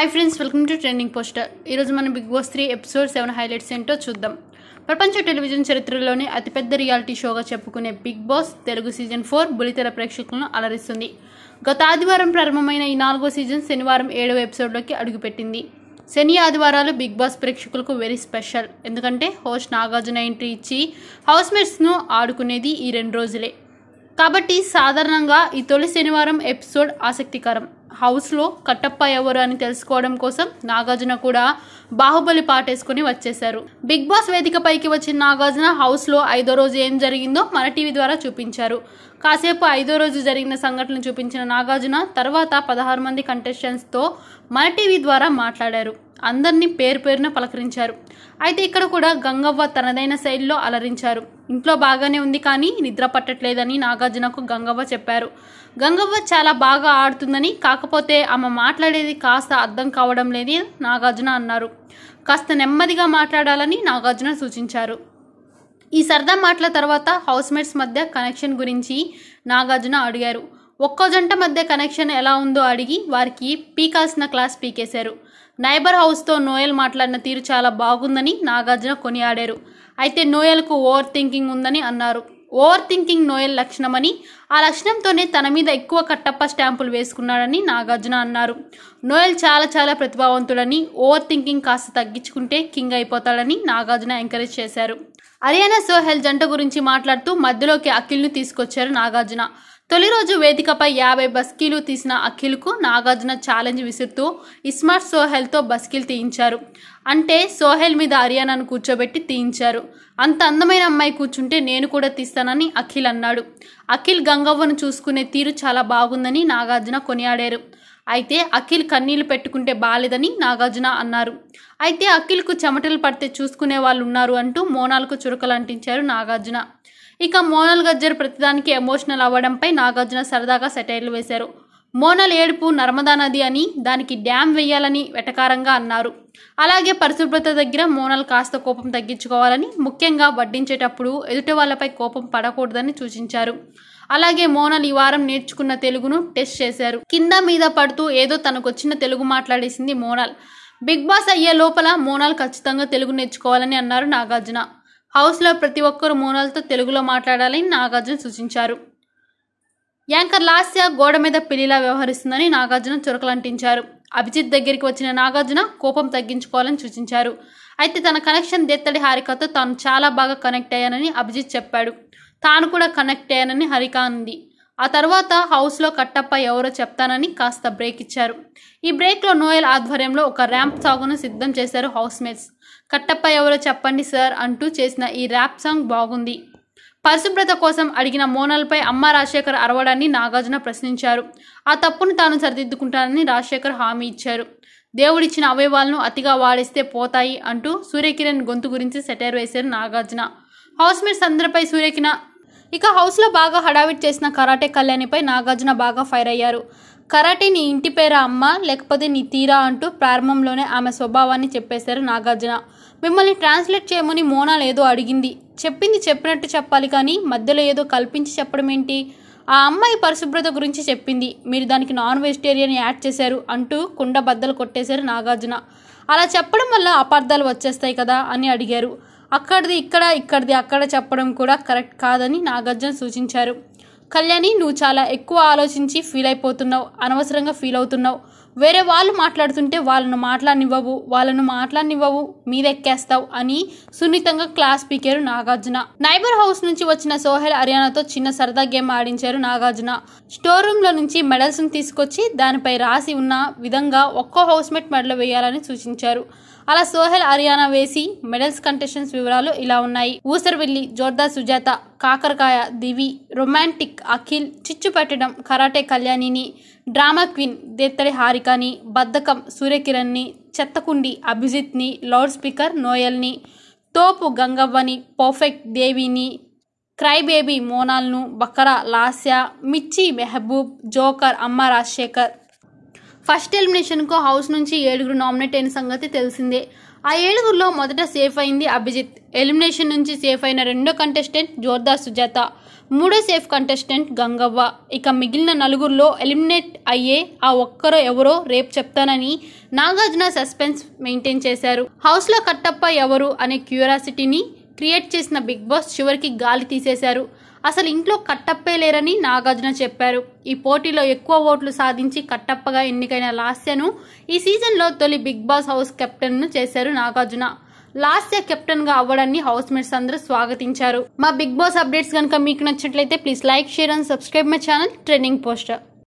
hi friends welcome to trending poster ఈరోజు మనం Bigg Boss three episode seven highlights ఏంటో చూద్దాం ప్రపంచ టెలివిజన్ చరిత్రలోనే అతిపెద్ద రియాలిటీ షోగా చెప్పుకునే Bigg Boss Telugu season four బులితెర ప్రేక్షకులను అలరిస్తుంది గత ఆదివారం ప్రారంభమైన ఈ నాలుగో సీజన్ శనివారం ఏడవ ఎపిసోడ్లోకి అడుగుపెట్టింది శని ఆదివారాలు బిగ్ బాస్ ప్రేక్షకులకు వెరీ స్పెషల్ ఎందుకంటే హోస్ట్ నాగార్జున ఎంట్రీ ఇచ్చి హౌస్మేట్స్ను ఆడుకునేది ఈ రెండు రోజులే కాబట్టి సాధారణంగా ఈ తొలి శనివారం ఎపిసోడ్ ఆసక్తికరం హౌస్లో కట్టప్ప ఎవరు అని తెలుసుకోవడం కోసం నాగార్జున కూడా బాహుబలి పాటేసుకుని వచ్చేశారు బిగ్ బాస్ వేదికపైకి వచ్చిన నాగార్జున హౌస్లో ఐదో రోజు ఏం జరిగిందో మన టీవీ ద్వారా చూపించారు కాసేపు ఐదో రోజు జరిగిన సంఘటనలు చూపించిన నాగార్జున తర్వాత పదహారు మంది కంటెస్టెంట్స్తో మన టీవీ ద్వారా మాట్లాడారు అందరినీ పేరు పేరున పలకరించారు అయితే ఇక్కడ కూడా గంగవ్వ తనదైన శైలిలో అలరించారు ఇంట్లో బాగానే ఉంది కానీ నిద్ర పట్టట్లేదని నాగార్జునకు గంగవ్వ చెప్పారు గంగవ్వ చాలా బాగా ఆడుతుందని కాకపోతే ఆమె మాట్లాడేది కాస్త అర్థం కావడం లేదని నాగార్జున అన్నారు కాస్త నెమ్మదిగా మాట్లాడాలని నాగార్జున సూచించారు ఈ సరదా మాటల తర్వాత హౌస్మేట్స్ మధ్య కనెక్షన్ గురించి నాగార్జున అడిగారు ఒక్కో జంట మధ్య కనెక్షన్ ఎలా ఉందో అడిగి వారికి పీకాల్సిన క్లాస్ పీకేశారు నైబర్ హౌస్తో నోయల్ మాట్లాడిన తీరు చాలా బాగుందని నాగార్జున కొనియాడారు అయితే నోయల్కు ఓవర్ థింకింగ్ ఉందని అన్నారు ఓవర్ థింకింగ్ నోయల్ లక్షణమని ఆ లక్షణంతోనే తన మీద ఎక్కువ కట్టప్ప స్టాంపులు వేసుకున్నాడని నాగార్జున అన్నారు నోయల్ చాలా చాలా ప్రతిభావంతుడని ఓవర్ థింకింగ్ కాస్త తగ్గించుకుంటే కింగ్ అయిపోతాడని నాగార్జున ఎంకరేజ్ చేశారు అరియానా సోహెల్ జంట గురించి మాట్లాడుతూ మధ్యలోకి అఖిల్ను తీసుకొచ్చారు నాగార్జున తొలి రోజు వేదికపై యాభై బస్కీలు తీసిన అఖిల్కు నాగార్జున ఛాలెంజ్ విసురుతూ ఇస్మార్ట్ సోహెల్తో బస్కీలు తీయించారు అంటే సోహెల్ మీద హర్యానాను కూర్చోబెట్టి తీయించారు అంత అందమైన అమ్మాయి కూర్చుంటే నేను కూడా తీస్తానని అఖిల్ అన్నాడు అఖిల్ గంగవ్వను చూసుకునే తీరు చాలా బాగుందని నాగార్జున కొనియాడారు అయితే అఖిల్ కన్నీళ్లు పెట్టుకుంటే బాలేదని నాగార్జున అన్నారు అయితే అఖిల్కు చెమటలు పడితే చూసుకునే వాళ్ళు ఉన్నారు అంటూ మోనాలకు చురుకలు అంటించారు నాగార్జున ఇక మోనల్ గజ్జర్ ప్రతిదానికి ఎమోషనల్ అవ్వడంపై నాగార్జున సరదాగా సెటైర్లు వేశారు మోనల్ ఏడుపు నర్మదా నది అని దానికి డ్యామ్ వేయాలని వెటకారంగా అన్నారు అలాగే పరిశుభ్రత దగ్గర మోనల్ కాస్త కోపం తగ్గించుకోవాలని ముఖ్యంగా వడ్డించేటప్పుడు ఎదుటి వాళ్ళపై కోపం పడకూడదని సూచించారు అలాగే మోనల్ ఈ వారం నేర్చుకున్న తెలుగును టెస్ట్ చేశారు కింద మీద పడుతూ ఏదో తనకు వచ్చిన తెలుగు మాట్లాడేసింది మోనల్ బిగ్ బాస్ అయ్యే లోపల మోనాల్ ఖచ్చితంగా తెలుగు నేర్చుకోవాలని అన్నారు నాగార్జున హౌస్లో ప్రతి ఒక్కరు మూనలతో తెలుగులో మాట్లాడాలని నాగార్జున సూచించారు యాంకర్ లాస్య గోడ మీద పిల్లిలా వ్యవహరిస్తుందని నాగార్జున చురకలంటించారు అభిజిత్ దగ్గరికి వచ్చిన నాగార్జున కోపం తగ్గించుకోవాలని సూచించారు అయితే తన కనెక్షన్ దెత్తడి హారికతో తాను చాలా బాగా కనెక్ట్ అయ్యానని అభిజిత్ చెప్పాడు తాను కూడా కనెక్ట్ అయ్యానని హరిక అంది ఆ తర్వాత హౌస్లో కట్టప్ప ఎవరో చెప్తానని కాస్త బ్రేక్ ఇచ్చారు ఈ బ్రేక్లో నోయల్ ఆధ్వర్యంలో ఒక ర్యాంప్ సాగును సిద్ధం చేశారు హౌస్ మేట్స్ కట్టప్ప ఎవరో చెప్పండి సార్ అంటూ చేసిన ఈ ర్యాప్ సాంగ్ బాగుంది పరిశుభ్రత కోసం అడిగిన మోనల్పై అమ్మ రాజశేఖర్ అరవడాన్ని నాగార్జున ప్రశ్నించారు ఆ తప్పును తాను సరిదిద్దుకుంటానని రాజశేఖర్ హామీ ఇచ్చారు దేవుడిచ్చిన అవయవాలను అతిగా వాడేస్తే పోతాయి అంటూ సూర్యకిరణ్ గొంతు గురించి సెటైర్ వేశారు నాగార్జున హౌస్మేట్స్ అందరిపై సూర్యకిరణ్ ఇక హౌస్లో బాగా హడావిడి చేసిన కరాటే కళ్యాణిపై నాగార్జున బాగా ఫైర్ అయ్యారు కరాటే నీ ఇంటి పేరా అమ్మ లేకపోతే నీ తీరా అంటూ ప్రారంభంలోనే ఆమె స్వభావాన్ని చెప్పేశారు నాగార్జున మిమ్మల్ని ట్రాన్స్లేట్ చేయమని మోనా లేదో అడిగింది చెప్పింది చెప్పినట్టు చెప్పాలి కానీ మధ్యలో ఏదో కల్పించి చెప్పడం ఏంటి ఆ అమ్మాయి పరిశుభ్రత గురించి చెప్పింది మీరు దానికి నాన్ వెజిటేరియన్ యాడ్ చేశారు అంటూ కుండ బద్దలు కొట్టేశారు నాగార్జున అలా చెప్పడం వల్ల అపార్థాలు వచ్చేస్తాయి కదా అని అడిగారు అక్కడిది ఇక్కడ ఇక్కడిది అక్కడ చెప్పడం కూడా కరెక్ట్ కాదని నాగార్జున సూచించారు కళ్యాణి నువ్వు చాలా ఎక్కువ ఆలోచించి ఫీల్ అయిపోతున్నావు అనవసరంగా ఫీల్ అవుతున్నావు వేరే వాళ్ళు మాట్లాడుతుంటే వాళ్ళను మాట్లాడినివ్వవు వాళ్ళను మీద ఎక్కేస్తావు అని సున్నితంగా క్లాస్ పీకారు నాగార్జున నైబర్ హౌస్ నుంచి వచ్చిన సోహెల్ హర్యానాతో చిన్న సరదా గేమ్ ఆడించారు నాగార్జున స్టోర్ రూమ్లో నుంచి మెడల్స్ను తీసుకొచ్చి దానిపై రాసి ఉన్న విధంగా ఒక్కో హౌస్ మేట్ మెడల్ వేయాలని సూచించారు అలా సోహెల్ హర్యానా వేసి మెడల్స్ కంటెషన్స్ వివరాలు ఇలా ఉన్నాయి ఊసర్వెల్లి జోర్దా సుజాత కాకరకాయ దివి రొమాంటిక్ అఖిల్ చిచ్చు పెట్టడం కరాటే కళ్యాణిని డ్రామా క్వీన్ దేత్తడి హారికని బద్ధకం సూర్యకిరణ్ని చెత్తకుండి అభిజిత్ని లౌడ్ స్పీకర్ నోయల్ని తోపు గంగవ్వని పర్ఫెక్ట్ దేవిని క్రై బేబీ మోనాల్ను బకరా లాస్య మిర్చి మెహబూబ్ జోకర్ అమ్మ రాజశేఖర్ ఫస్ట్ ఎలిమినేషన్కు హౌస్ నుంచి ఏడుగురు నామినేట్ అయిన సంగతి తెలిసిందే ఆ ఏడుగురులో మొదట సేఫ్ అయింది అభిజిత్ ఎలిమినేషన్ నుంచి సేఫ్ అయిన రెండో కంటెస్టెంట్ జోర్దా సుజాత మూడో సేఫ్ కంటెస్టెంట్ గంగవ్వ ఇక మిగిలిన నలుగురిలో ఎలిమినేట్ అయ్యే ఆ ఒక్కరో ఎవరో రేపు చెప్తానని నాగార్జున సస్పెన్స్ మెయింటైన్ చేశారు హౌస్లో కట్టప్ప ఎవరు అనే క్యూరియాసిటీని క్రియేట్ చేసిన బిగ్ బాస్ చివరికి గాలి తీసేశారు అసలు ఇంట్లో కట్టప్పే లేరని నాగార్జున చెప్పారు ఈ పోటీలో ఎక్కువ ఓట్లు సాధించి కట్టప్పగా ఎన్నికైన లాస్యను ఈ సీజన్లో తొలి బిగ్ బాస్ హౌస్ కెప్టెన్ను చేశారు నాగార్జున లాస్య కెప్టెన్ గా అవ్వడాన్ని హౌస్ మేట్స్ అందరూ స్వాగతించారు మా బిగ్ బాస్ అప్డేట్స్ కనుక మీకు నచ్చినట్లయితే please like share and subscribe my channel trending poster